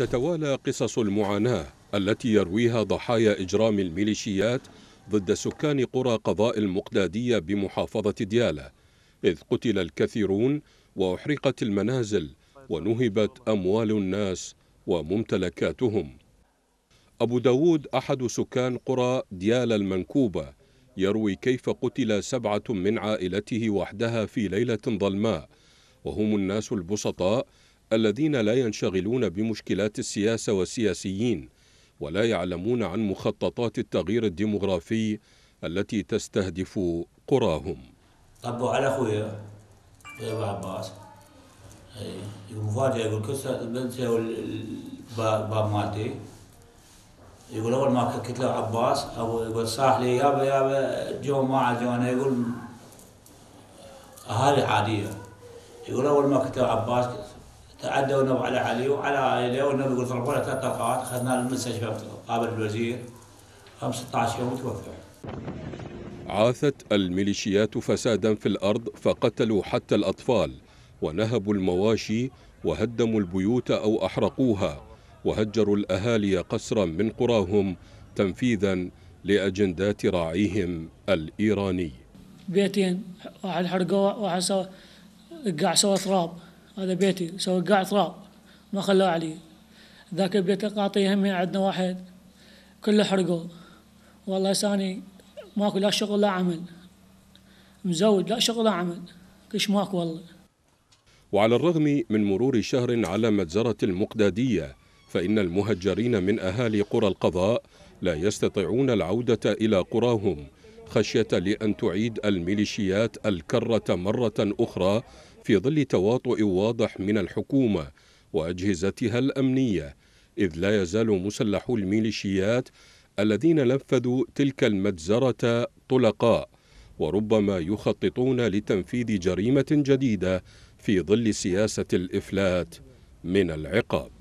تتوالى قصص المعاناة التي يرويها ضحايا إجرام الميليشيات ضد سكان قرى قضاء المقدادية بمحافظة ديالى إذ قتل الكثيرون وأحرقت المنازل ونهبت أموال الناس وممتلكاتهم أبو داود أحد سكان قرى ديالى المنكوبة يروي كيف قتل سبعة من عائلته وحدها في ليلة ظلماء وهم الناس البسطاء الذين لا ينشغلون بمشكلات السياسة والسياسيين ولا يعلمون عن مخططات التغيير الديمغرافي التي تستهدف قراهم طبوا على أخويا أبو عباس المفاجأة إيه، يقول كسرت البنت مالتي يقول اول ما كنت له عباس أو يقول صاح لي يابا يابا جو ما جونا يقول اهالي عاديه يقول اول ما كنت له عباس تعدوا النبي على علي وعلى عائله والنبي يقول ضربونا ثلاث طلقات اخذنا المستشفى قابل الوزير 15 يوم وتوفي عاثت الميليشيات فسادا في الارض فقتلوا حتى الاطفال ونهبوا المواشي وهدموا البيوت او احرقوها وهجروا الاهالي قسرا من قراهم تنفيذا لاجندات راعيهم الايراني بيتين واحد حرقوه واحد سوى قاع سوى تراب هذا بيتي سوى قاع تراب ما خلوه علي ذاك البيت قاطي همي عندنا واحد كله حرقوا والله ساني ماكو لا شغل لا عمل مزود لا شغل لا عمل كش ماكو والله وعلى الرغم من مرور شهر على مجزرة المقدادية فإن المهجرين من أهالي قرى القضاء لا يستطيعون العودة إلى قراهم خشية لأن تعيد الميليشيات الكرة مرة أخرى في ظل تواطؤ واضح من الحكومة وأجهزتها الأمنية إذ لا يزال مسلحو الميليشيات الذين نفذوا تلك المجزرة طلقاء وربما يخططون لتنفيذ جريمة جديدة في ظل سياسة الإفلات من العقاب